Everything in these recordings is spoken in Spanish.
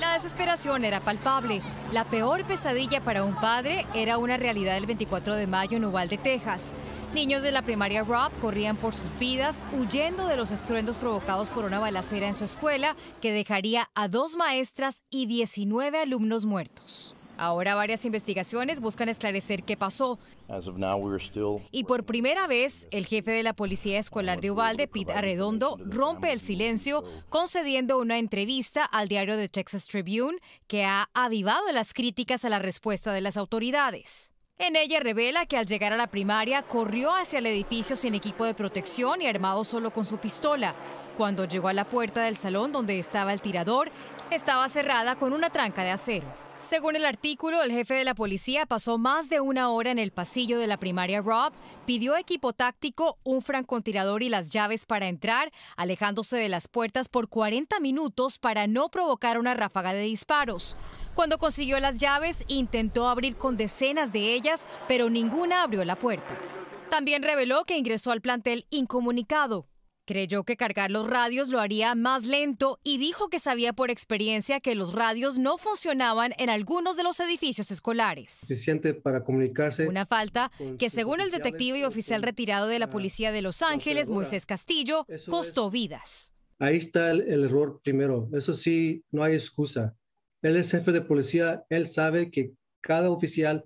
La desesperación era palpable. La peor pesadilla para un padre era una realidad el 24 de mayo en Uvalde, Texas. Niños de la primaria Rob corrían por sus vidas, huyendo de los estruendos provocados por una balacera en su escuela que dejaría a dos maestras y 19 alumnos muertos. Ahora varias investigaciones buscan esclarecer qué pasó. Y por primera vez, el jefe de la Policía Escolar de Ubalde, Pete Arredondo, rompe el silencio concediendo una entrevista al diario The Texas Tribune que ha avivado las críticas a la respuesta de las autoridades. En ella revela que al llegar a la primaria corrió hacia el edificio sin equipo de protección y armado solo con su pistola. Cuando llegó a la puerta del salón donde estaba el tirador, estaba cerrada con una tranca de acero. Según el artículo, el jefe de la policía pasó más de una hora en el pasillo de la primaria Rob, pidió equipo táctico, un francotirador y las llaves para entrar, alejándose de las puertas por 40 minutos para no provocar una ráfaga de disparos. Cuando consiguió las llaves, intentó abrir con decenas de ellas, pero ninguna abrió la puerta. También reveló que ingresó al plantel incomunicado. Creyó que cargar los radios lo haría más lento y dijo que sabía por experiencia que los radios no funcionaban en algunos de los edificios escolares. Se siente para comunicarse. Una falta que según el detective y oficial retirado de la policía de Los Ángeles, Moisés Castillo, costó vidas. Ahí está el, el error primero. Eso sí, no hay excusa. Él es jefe de policía, él sabe que cada oficial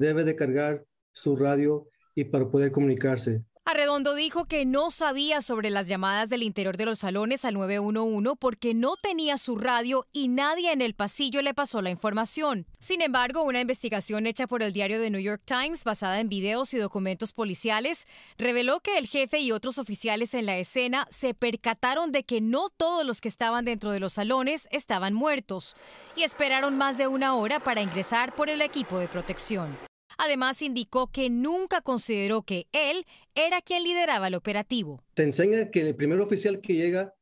debe de cargar su radio y para poder comunicarse. Arredondo dijo que no sabía sobre las llamadas del interior de los salones al 911 porque no tenía su radio y nadie en el pasillo le pasó la información. Sin embargo, una investigación hecha por el diario The New York Times basada en videos y documentos policiales reveló que el jefe y otros oficiales en la escena se percataron de que no todos los que estaban dentro de los salones estaban muertos y esperaron más de una hora para ingresar por el equipo de protección. Además, indicó que nunca consideró que él era quien lideraba el operativo. Se enseña que el primer oficial que llega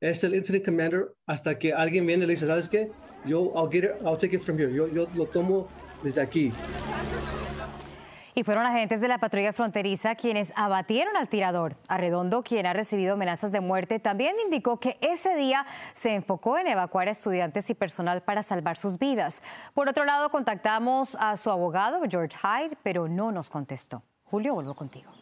es el incident commander hasta que alguien viene y le dice, ¿sabes qué? Yo, I'll take it from here. Yo, yo lo tomo desde aquí. Y fueron agentes de la patrulla fronteriza quienes abatieron al tirador. Arredondo, quien ha recibido amenazas de muerte, también indicó que ese día se enfocó en evacuar a estudiantes y personal para salvar sus vidas. Por otro lado, contactamos a su abogado, George Hyde, pero no nos contestó. Julio, vuelvo contigo.